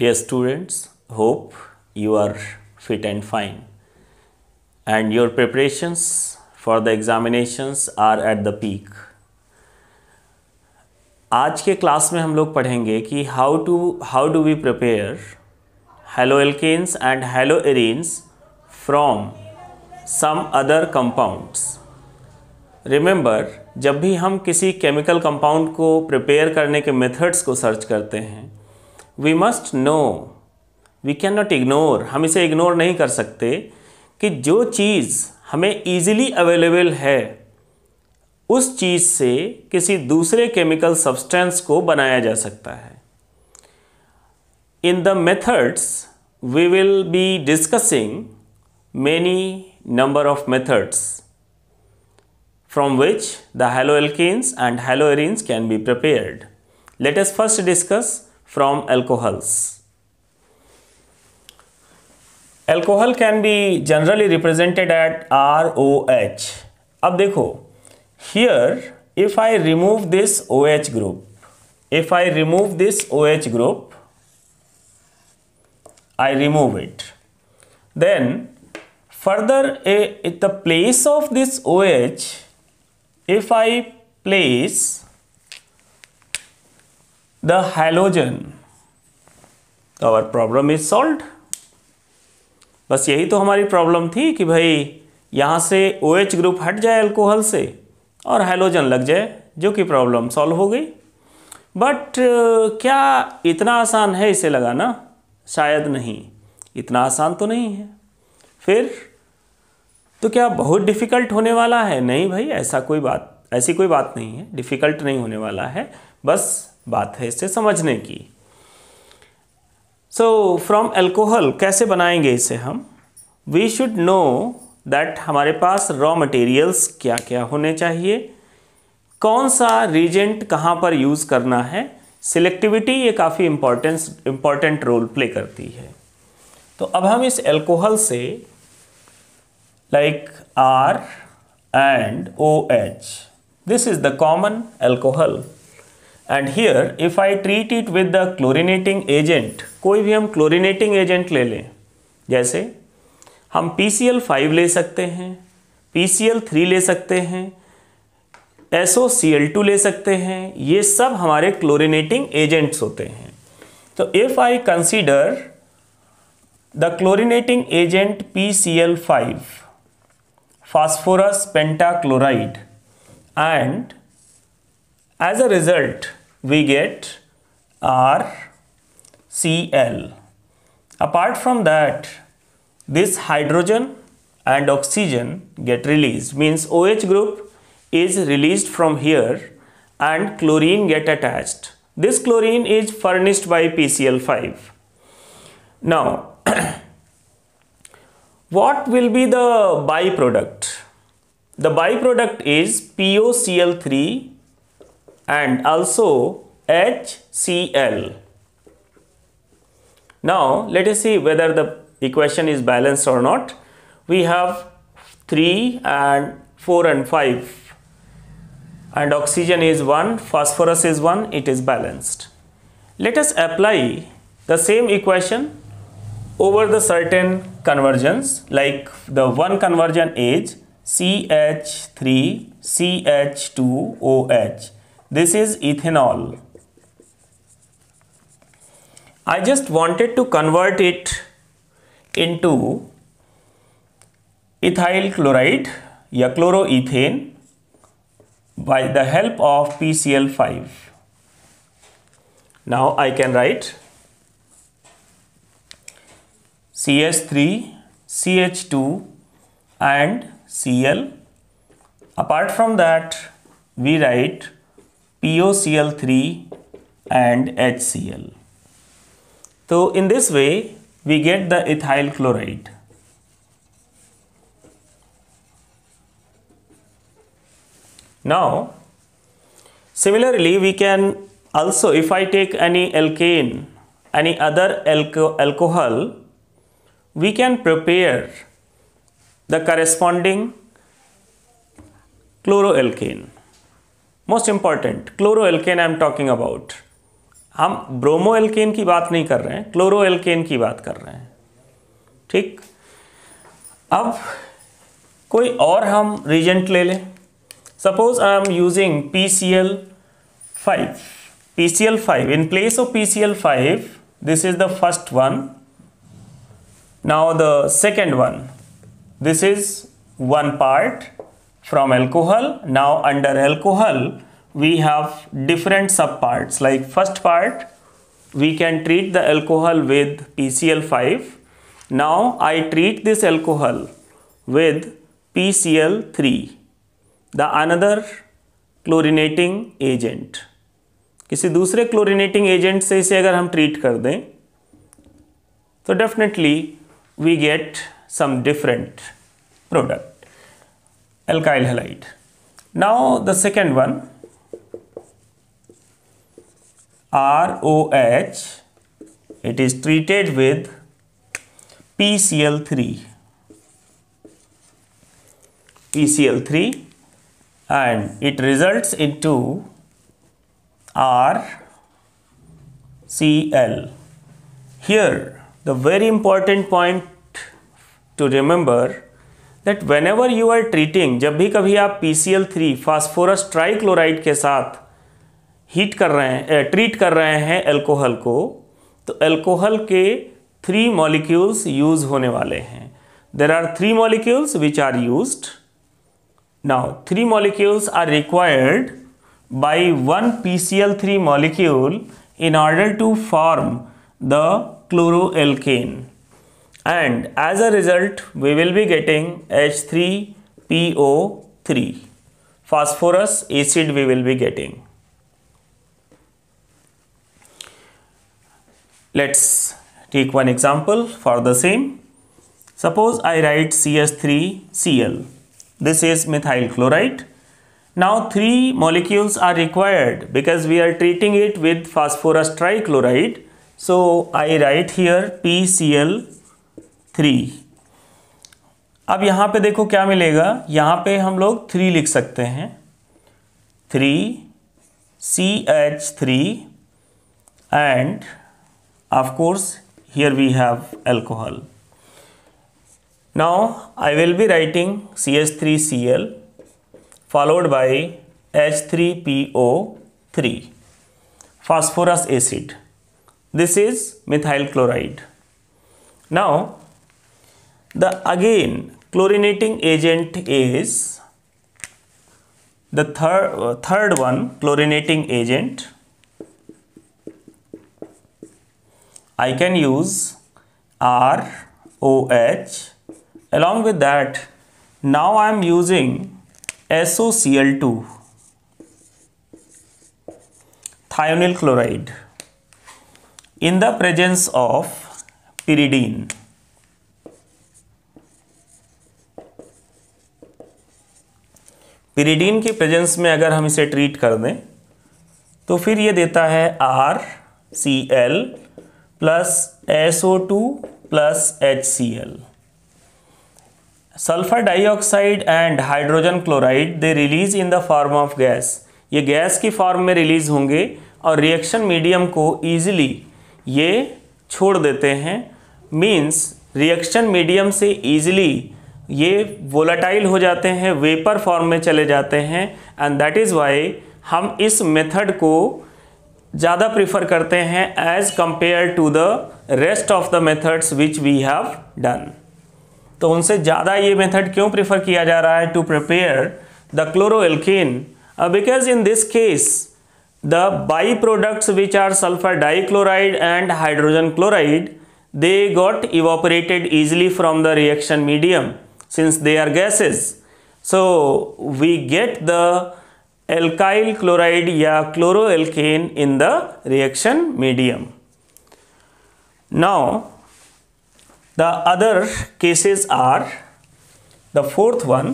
Dear students hope you are fit and fine and your preparations for the examinations are at the peak आज के class में हम लोग पढ़ेंगे कि how to how do we prepare haloalkanes and haloarenes from some other compounds remember जब भी हम किसी केमिकल कंपाउंड को प्रिपेयर करने के मेथड्स को सर्च करते हैं we must know we can cannot ignore हम इसे इग्नोर नहीं कर सकते कि जो चीज़ हमें ईजिली अवेलेबल है उस चीज़ से किसी दूसरे केमिकल सब्सटेंस को बनाया जा सकता है in the methods we will be discussing many number of methods from which the haloalkanes and haloarenes can be prepared. Let us first discuss from alcohols. Alcohol can be generally represented at ROH. अब देखो, here if I remove this OH group, if I remove this OH group, I remove it. Then further, at eh, the place of this OH, if I place the halogen our problem is solved बस यही तो हमारी problem थी कि भाई यहाँ से ओ OH group हट जाए अल्कोहल से और हाइलोजन लग जाए जो कि प्रॉब्लम सॉल्व हो गई बट uh, क्या इतना आसान है इसे लगाना शायद नहीं इतना आसान तो नहीं है फिर तो क्या बहुत डिफ़िकल्ट होने वाला है नहीं भाई ऐसा कोई बात ऐसी कोई बात नहीं है डिफ़िकल्ट नहीं होने वाला है बस बात है इसे समझने की सो फ्रॉम एल्कोहल कैसे बनाएंगे इसे हम वी शुड नो दैट हमारे पास रॉ मटेरियल्स क्या क्या होने चाहिए कौन सा रीजेंट कहाँ पर यूज़ करना है सिलेक्टिविटी ये काफ़ी इम्पोर्टेंस इम्पॉर्टेंट रोल प्ले करती है तो अब हम इस एल्कोहल से like R and O H this is the common alcohol and here if I treat it with the chlorinating agent कोई भी हम क्लोरिनेटिंग एजेंट ले लें जैसे हम पी सी एल फाइव ले सकते हैं पी सी एल थ्री ले सकते हैं S O C L two ले सकते हैं ये सब हमारे क्लोरिनेटिंग एजेंट्स होते हैं तो if I consider the chlorinating agent P C L five phosphorus pentachloride and As a result, we get RCl. Apart from that, this hydrogen and oxygen get released means OH group is released from here and chlorine get attached. This chlorine is furnished by PCl5. Now, what will be the byproduct? The byproduct is POCl3 and also HCl. Now let us see whether the equation is balanced or not. We have 3 and 4 and 5 and oxygen is 1, phosphorus is 1, it is balanced. Let us apply the same equation over the certain conversions like the one conversion is CH3CH2OH this is ethanol. I just wanted to convert it into ethyl chloride या chloroethane by the help of PCl5. Now I can write CH3, CH2 and Cl. Apart from that, we write POCl3 and HCl. So in this way we get the ethyl chloride. Now similarly we can also if I take any alkane any other alco alcohol we can prepare the corresponding chloroalkane. Most important alkane I am talking about हम bromo alkane की बात नहीं कर रहे हैं chloro alkene की बात कर रहे हैं ठीक अब कोई और हम रीजेंट ले लें suppose I am using P C L five P C L five in place of P C L five this is the first one now the second one this is one part from alcohol. Now under alcohol, we have different sub parts like first part, we can treat the alcohol with PCL5. Now I treat this alcohol with PCL3, the another chlorinating agent किसी दूसरे chlorinating agent से इसे अगर हम treat कर दें तो definitely we get some different product alkyl halide. Now the second one ROH it is treated with PCl3 PCl3 and it results into RCl here the very important point to remember that whenever you are treating जब भी कभी आप P C L three phosphorus trichloride के साथ heat कर रहे हैं treat कर रहे हैं एल्कोहल को तो एल्कोहल के थ्री मॉलिक्यूल्स यूज होने वाले हैं there are three molecules which are use now three molecules are required by one P C L three molecule in order to form the chloro alkane and as a result we will be getting H3PO3 phosphorus acid we will be getting. Let's take one example for the same. Suppose I write CS 3 cl This is methyl chloride. Now three molecules are required because we are treating it with phosphorus trichloride. So I write here PCl three अब यहाँ पे देखो क्या मिलेगा यहाँ पे हम लोग थ्री लिख सकते हैं three C H three and of course here we have alcohol now I will be writing C H three C L followed by H three P O three phosphorous acid this is methyl chloride now the again chlorinating agent is the third uh, third one chlorinating agent i can use roh along with that now i am using socl2 thionyl chloride in the presence of pyridine pyridine की presence में अगर हम इसे treat कर दें तो फिर ये देता है R C L plus S O two plus H C L sulphur dioxide and hydrogen chloride they release in the form of gas ये गैस की फॉर्म में रिलीज होंगे और रिएक्शन मीडियम को ईजिली ये छोड़ देते हैं मीन्स रिएक्शन मीडियम से ईजिली ये वोलाटाइल हो जाते हैं वेपर फॉर्म में चले जाते हैं एंड दैट इज़ वाई हम इस मेथड को ज़्यादा प्रीफर करते हैं as compare to the rest of the methods which we have done तो उनसे ज़्यादा ये मेथड क्यों प्रीफर किया जा रहा है to prepare the chloroalkene because in this case the by products which are sulphur dichloride and hydrogen chloride they got evaporated easily from the reaction medium since they are gases. So we get the alkyl chloride or chloroalkane in the reaction medium. Now the other cases are the fourth one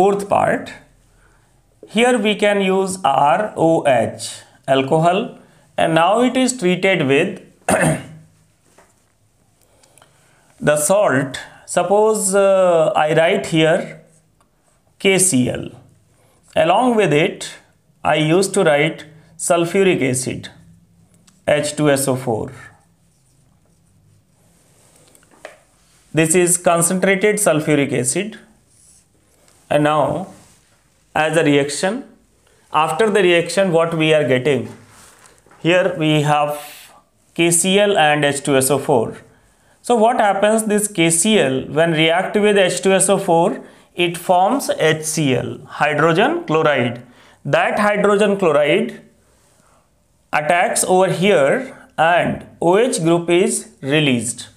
fourth part here we can use ROH alcohol and now it is treated with the salt suppose uh, I write here KCl along with it I used to write sulfuric acid H2SO4 this is concentrated sulfuric acid and now, as a reaction, after the reaction, what we are getting? Here we have KCl and H2SO4. So what happens this KCl when react with H2SO4 it forms HCl hydrogen chloride that hydrogen chloride attacks over here and OH group is released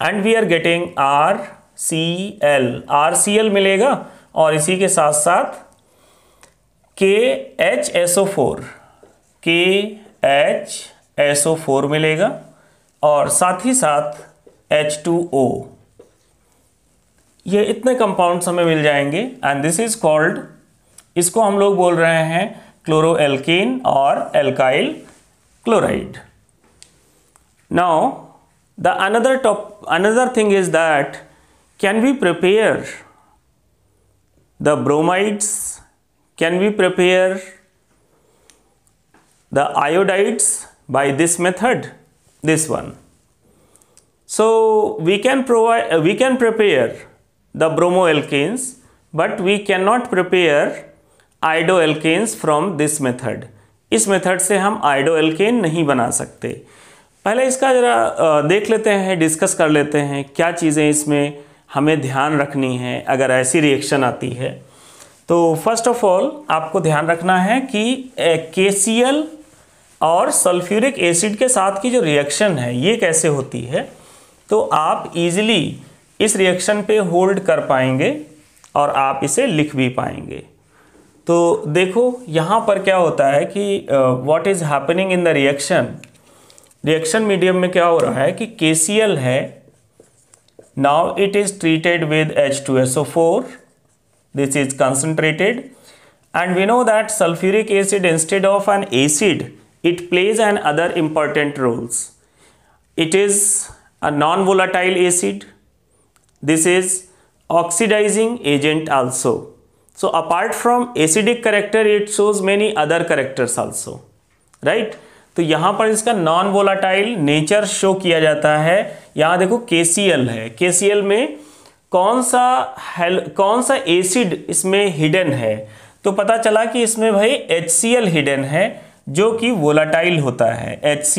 and we are getting RCl RCl मिलेगा और इसी के साथ साथ K H S O four K H S O four मिलेगा और साथ ही साथ एच टू ओ ये इतने कंपाउंड्स हमें मिल जाएंगे एंड दिस इज कॉल्ड इसको हम लोग बोल रहे हैं क्लोरो एल्केन और alkyl chloride now the another top another thing is that can we prepare the bromides can we prepare the iodides by this method this one so we can provide uh, we can prepare the bromo alkanes but we cannot prepare iodo iodoalkanes from this method इस method से हम आइडोएल्केन नहीं बना सकते पहले इसका ज़रा देख लेते हैं डिस्कस कर लेते हैं क्या चीज़ें इसमें हमें ध्यान रखनी है अगर ऐसी रिएक्शन आती है तो फर्स्ट ऑफ ऑल आपको ध्यान रखना है कि के और सल्फ्यूरिक एसिड के साथ की जो रिएक्शन है ये कैसे होती है तो आप इजीली इस रिएक्शन पे होल्ड कर पाएंगे और आप इसे लिख भी पाएंगे तो देखो यहाँ पर क्या होता है कि what is happening in the reaction reaction medium में क्या हो रहा है कि के है Now it is treated with H2SO4. This is concentrated. And we know that sulfuric acid instead of an acid, it plays an other important roles. It is a non-volatile acid. This is oxidizing agent also. So apart from acidic character, it shows many other characters also, right? तो यहाँ पर इसका non volatile nature show किया जाता है यहाँ देखो के है के में कौन सा हेल कौन सा एसिड इसमें हिडन है तो पता चला कि इसमें भाई एच हिडन है जो कि वोलाटाइल होता है एच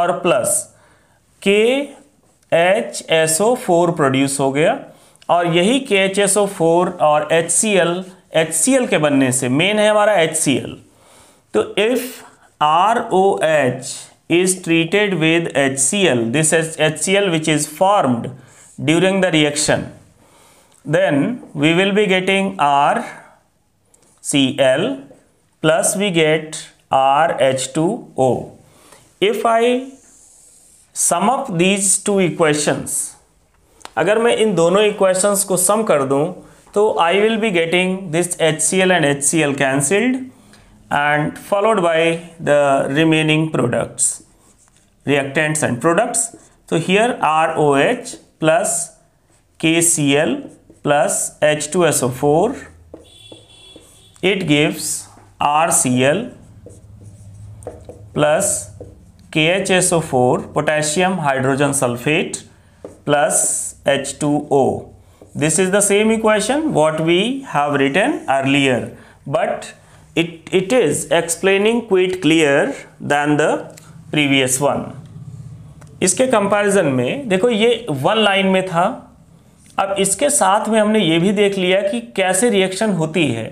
और plus K H S O four produce हो गया और यही K H S O four और H C L H C L के बनने से मेन है हमारा एच सी एल तो if ROH is treated with HCl, this is HCl which is formed during the reaction, then we will be getting RCl plus we get RH2O. If I sum up these two equations अगर मैं इन दोनों equations को सम कर दूं तो I will be getting this H C L and H C L cancelled and followed by the remaining products reactants and products so here ROH plus KCl plus H2SO4 it gives RCl plus KHSO4 potassium hydrogen sulfate plus H2O this is the same equation what we have written earlier but it it is explaining quite clear than the previous one इसके comparison में देखो ये one line में था अब इसके साथ में हमने ये भी देख लिया कि कैसे रिएक्शन होती है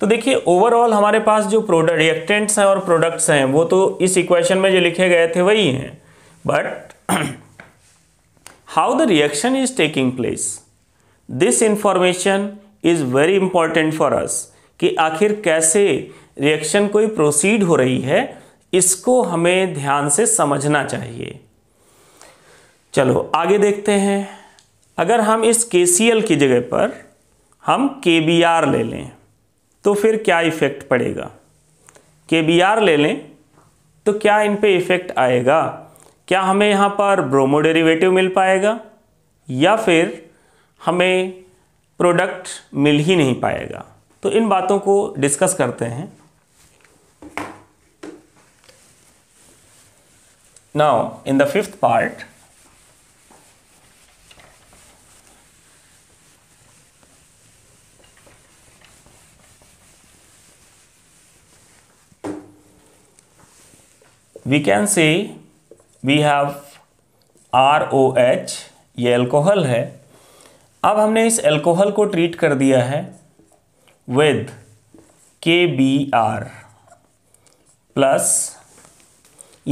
तो देखिए ओवरऑल हमारे पास जो प्रोडक्ट रिएक्टेंट्स हैं और प्रोडक्ट्स हैं वो तो इस इक्वेशन में जो लिखे गए थे वही हैं but how the reaction is taking place this information is very important for us कि आखिर कैसे रिएक्शन कोई प्रोसीड हो रही है इसको हमें ध्यान से समझना चाहिए चलो आगे देखते हैं अगर हम इस के की जगह पर हम के ले लें तो फिर क्या इफ़ेक्ट पड़ेगा के ले लें तो क्या इन पे इफ़ेक्ट आएगा क्या हमें यहाँ पर ब्रोमो डेरिवेटिव मिल पाएगा या फिर हमें प्रोडक्ट मिल ही नहीं पाएगा तो इन बातों को डिस्कस करते हैं now in the fifth part we can see we have R O H ये एल्कोहल है अब हमने इस एल्कोहल को ट्रीट कर दिया है with KBr plus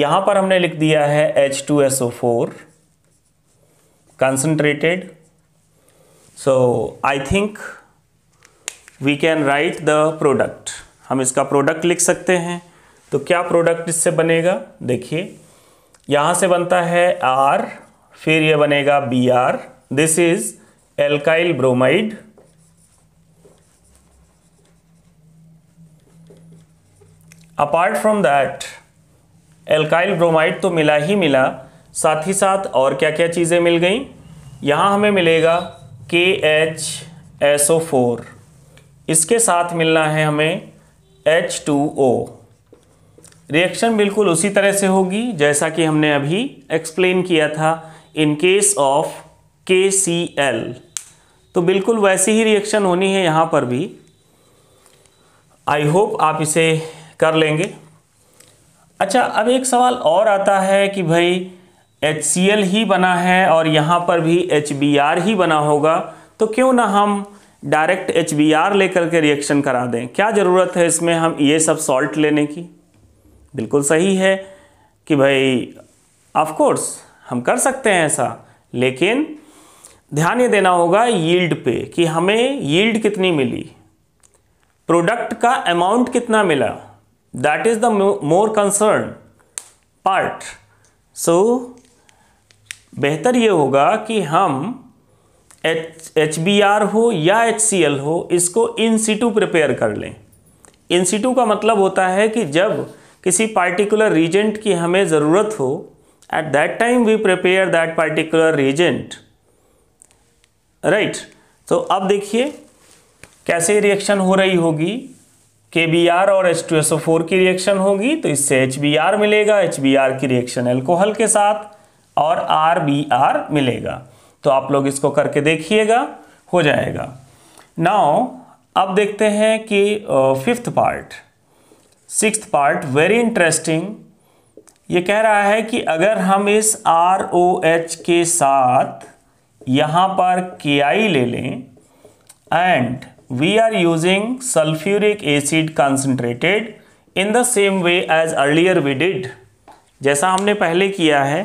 यहां पर हमने लिख दिया है H2SO4 concentrated so I think we can write the product हम इसका product लिख सकते हैं तो क्या product इससे बनेगा देखिए यहां से बनता है R फिर यह बनेगा Br This is alkyl bromide. Apart from that alkyl bromide तो मिला ही मिला साथ ही साथ और क्या क्या चीज़ें मिल गई यहाँ हमें मिलेगा के एच एस ओ फोर इसके साथ मिलना है हमें एच टू ओ रिएक्शन बिल्कुल उसी तरह से होगी जैसा कि हमने अभी एक्सप्लेन किया था इन केस ऑफ के सी एल तो बिल्कुल वैसी ही रिएक्शन होनी है यहाँ पर भी आई होप आप इसे कर लेंगे अच्छा अब एक सवाल और आता है कि भाई एच ही बना है और यहाँ पर भी एच ही बना होगा तो क्यों ना हम डायरेक्ट एच लेकर के रिएक्शन करा दें क्या ज़रूरत है इसमें हम ये सब सॉल्ट लेने की बिल्कुल सही है कि भाई ऑफ कोर्स हम कर सकते हैं ऐसा लेकिन ध्यान ये देना होगा यील्ड पे कि हमें यील्ड कितनी मिली प्रोडक्ट का अमाउंट कितना मिला that is the more concern part so बेहतर ये होगा कि हम एच एच बी आर हो या एच सी एल हो इसको इन सीटू प्रिपेयर कर लें इन सीटू का मतलब होता है कि जब किसी पार्टिकुलर रीजेंट की हमें ज़रूरत हो at that time we prepare that particular reagent right तो अब देखिए कैसे रिएक्शन हो रही होगी के बी आर और H two S O four की रिएक्शन होगी तो इससे एच बी आर मिलेगा एच बी आर की रिएक्शन एल्कोहल के साथ और आर बी आर मिलेगा तो आप लोग इसको करके देखिएगा हो जाएगा नाउ अब देखते हैं कि fifth part six part very interesting ये कह रहा है कि अगर हम इस आर ओ एच के साथ यहाँ पर के आई ले लें and we are using sulfuric acid concentrated in the same way as earlier we did जैसा हमने पहले किया है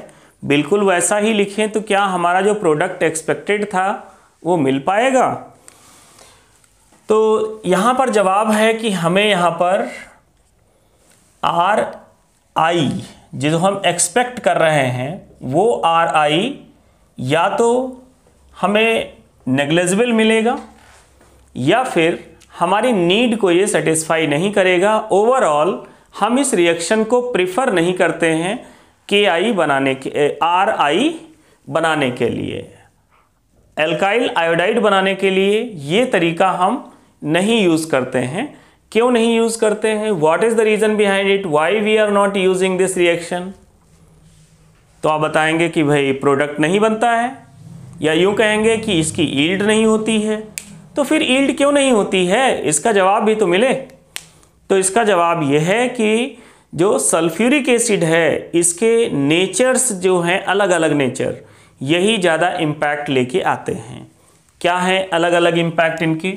बिल्कुल वैसा ही लिखें तो क्या हमारा जो प्रोडक्ट एक्सपेक्टेड था वो मिल पाएगा तो यहाँ पर जवाब है कि हमें यहाँ पर आर आई जो हम एक्सपेक्ट कर रहे हैं वो आर आई या तो हमें नेग्लेजिबल मिलेगा या फिर हमारी नीड को ये सेटिस्फाई नहीं करेगा ओवरऑल हम इस रिएक्शन को प्रिफर नहीं करते हैं के आई बनाने के आर आई बनाने के लिए एल्काइल आयोडाइड बनाने के लिए ये तरीका हम नहीं यूज़ करते हैं क्यों नहीं यूज़ करते हैं what is the reason behind it why we are not using this reaction तो आप बताएंगे कि भाई प्रोडक्ट नहीं बनता है या यूँ कहेंगे कि इसकी ईल्ड नहीं होती है तो फिर ईल्ड क्यों नहीं होती है इसका जवाब भी तो मिले तो इसका जवाब यह है कि जो सल्फ्यूरिक एसिड है इसके नेचर्स जो हैं अलग अलग नेचर यही ज़्यादा इम्पैक्ट लेके आते हैं क्या है अलग अलग इम्पैक्ट इनकी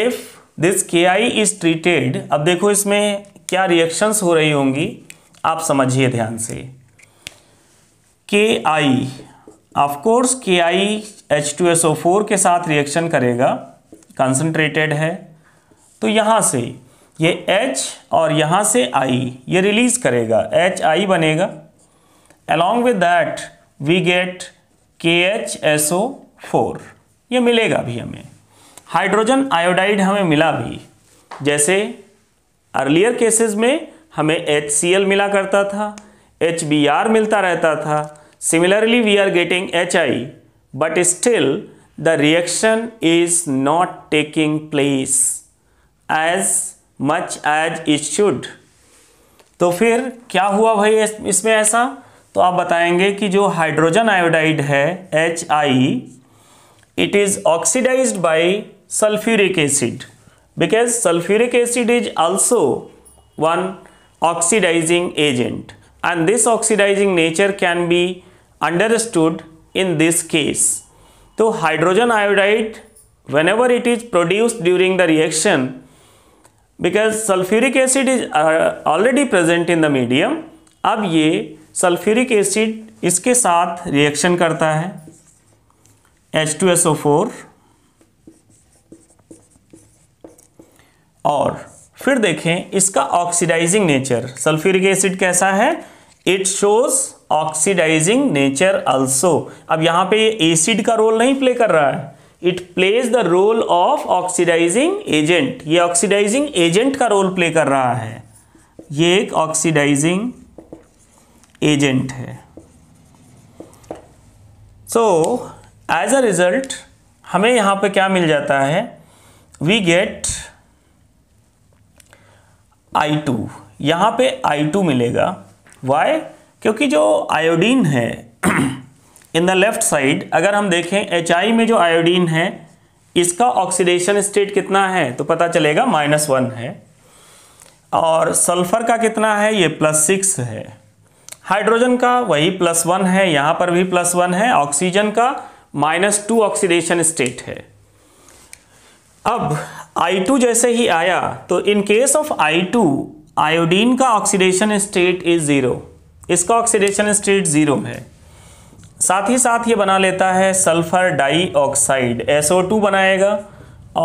if this K I is treated अब देखो इसमें क्या रिएक्शंस हो रही होंगी आप समझिए ध्यान से के I of course K I H two S O four के साथ रिएक्शन करेगा कंसनट्रेटेड है तो यहाँ से ये एच और यहाँ से आई ये रिलीज करेगा एच आई बनेगा with we get K H S O four ये मिलेगा भी हमें हाइड्रोजन आयोडाइड हमें मिला भी जैसे अर्लियर केसेस में हमें एच सी एल मिला करता था एच बी आर मिलता रहता था similarly we are getting hi but still the reaction is not taking place as much as it should तो फिर क्या हुआ भाई इसमें ऐसा तो आप बताएंगे कि जो हाइड्रोजन आयोडाइड है H I it is oxidise by sulphuric acid because sulphuric acid is also one oxidising agent and this oxidising nature can be understood in this case तो hydrogen iodide whenever it is produce during the reaction because sulphuric acid is already present in the medium अब ये sulphuric acid इसके साथ reaction करता है H two S O four और फिर देखें इसका ऑक्सीडाइजिंग नेचर सल्फ्यूरिक एसिड कैसा है it shows oxidising nature also अब यहां पे एसिड का रोल नहीं प्ले कर रहा है it plays the role of oxidising agent ये ऑक्सीडाइजिंग एजेंट का रोल प्ले कर रहा है ये एक ऑक्सीडाइजिंग एजेंट है सो एज अ रिजल्ट हमें यहां पे क्या मिल जाता है वी गेट आई टू यहां पे आई टू मिलेगा वाई क्योंकि जो आयोडीन है इन द लेफ्ट साइड अगर हम देखें एच में जो आयोडीन है इसका ऑक्सीडेशन स्टेट कितना है तो पता चलेगा माइनस वन है और सल्फर का कितना है ये प्लस सिक्स है हाइड्रोजन का वही प्लस वन है यहाँ पर भी प्लस वन है ऑक्सीजन का माइनस टू ऑक्सीडेशन स्टेट है अब I2 जैसे ही आया तो in case of I2 iodine का ऑक्सीडेशन स्टेट इज ज़ीरो इसका ऑक्सीडेशन स्टेट ज़ीरो है साथ ही साथ ये बना लेता है सल्फर डाइऑक्साइड SO2 बनाएगा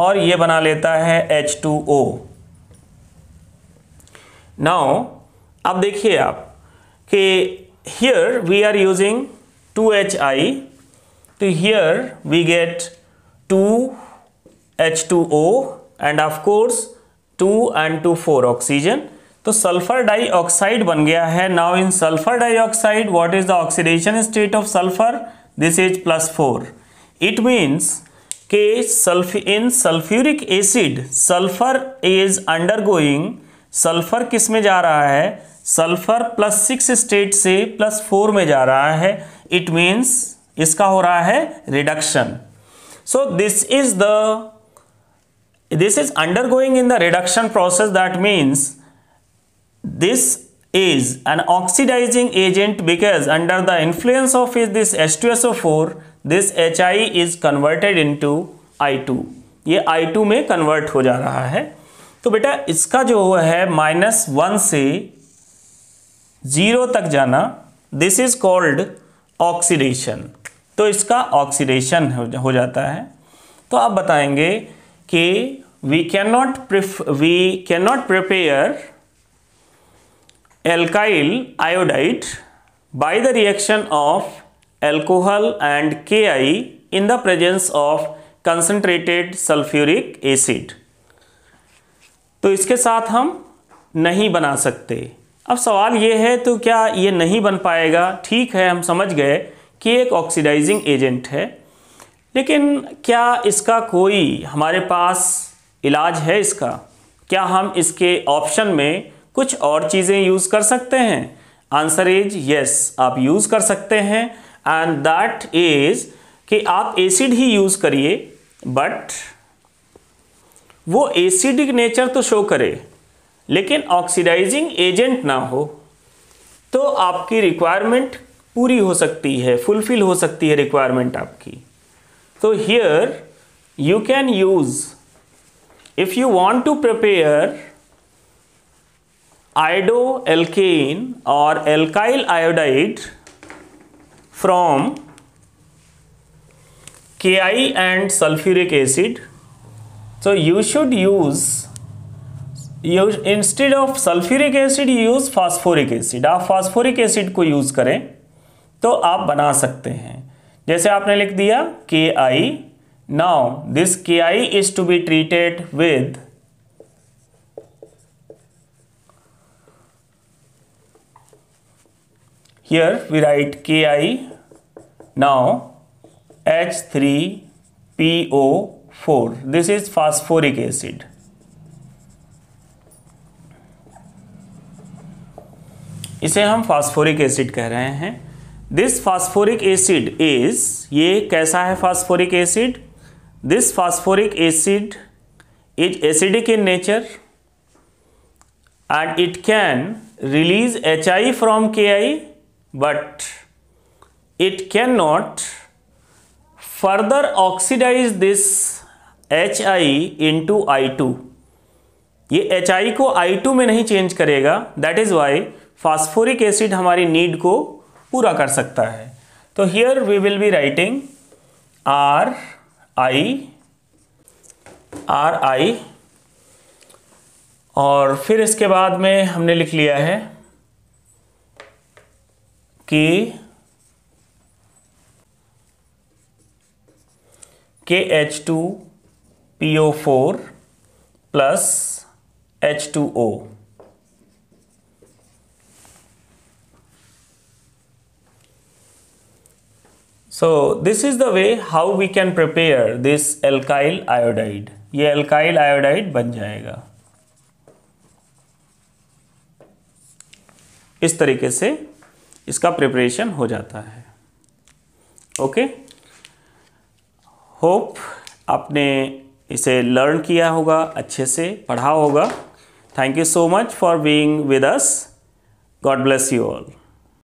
और ये बना लेता है H2O नाउ अब देखिए आप कि here we are using 2HI तो here we get 2H2O and of course 2 एंड 2 4 ऑक्सीजन तो सल्फर डाइऑक्साइड बन गया है now in sulphur dioxide what is the oxidation state of sulphur this is plus four it means के sulph in sulphuric acid sulphur is undergoing sulphur किस में जा रहा है सल्फर प्लस सिक्स स्टेट से प्लस फोर में जा रहा है इट मीन्स इसका हो रहा है reduction so this is the is undergoing in the reduction process that means this is an oxidizing agent because under the influence of this H2SO4 this HI is converted into I2 ये I2 में convert हो जा रहा है तो बेटा इसका जो है माइनस वन से जीरो तक जाना दिस इज कॉल्ड ऑक्सीडेशन तो इसका ऑक्सीडेशन हो जाता है तो आप बताएंगे कि we can not we can not prepare alkyl iodide by the reaction of alcohol and KI in the presence of concentrated sulfuric acid. तो इसके साथ हम नहीं बना सकते अब सवाल ये है तो क्या ये नहीं बन पाएगा ठीक है हम समझ गए कि एक ऑक्सीडाइजिंग एजेंट है लेकिन क्या इसका कोई हमारे पास इलाज है इसका क्या हम इसके ऑप्शन में कुछ और चीज़ें यूज़ कर सकते हैं आंसर इज यस आप यूज़ कर सकते हैं एंड दैट इज कि आप एसिड ही यूज़ करिए बट वो एसिडिक नेचर तो शो करे लेकिन ऑक्सीडाइजिंग एजेंट ना हो तो आपकी रिक्वायरमेंट पूरी हो सकती है फुलफिल हो सकती है रिक्वायरमेंट आपकी तो here you can use if you want to prepare iodoalkane और alkyl iodide from K I and sulphuric acid so you should use instead of sulphuric acid use phosphoric acid आप phosphoric acid को use करें तो आप बना सकते हैं जैसे आपने लिख दिया के आई now this K I is to be treated with here we write ki now h3po4 this is phosphoric acid इसे हम फास्फोरिक एसिड कह रहे हैं दिस फास्फोरिक एसिड इज ये कैसा है phosphoric acid this phosphoric acid is acidic in nature and it can release H I from K I but it cannot further oxidize this HI into I2 ये H I को आई to में नहीं change करेगा that is why phosphoric acid हमारी need को पूरा कर सकता है तो here we will be writing R I R I और फिर इसके बाद में हमने लिख लिया है के K H two P O four plus H two O so this is the way how we can prepare this alkyl iodide ये एल्काइल आयोडाइड बन जाएगा इस तरीके से इसका प्रिपरेशन हो जाता है ओके होप आपने इसे लर्न किया होगा अच्छे से पढ़ा होगा thank you so much for being with us God bless you all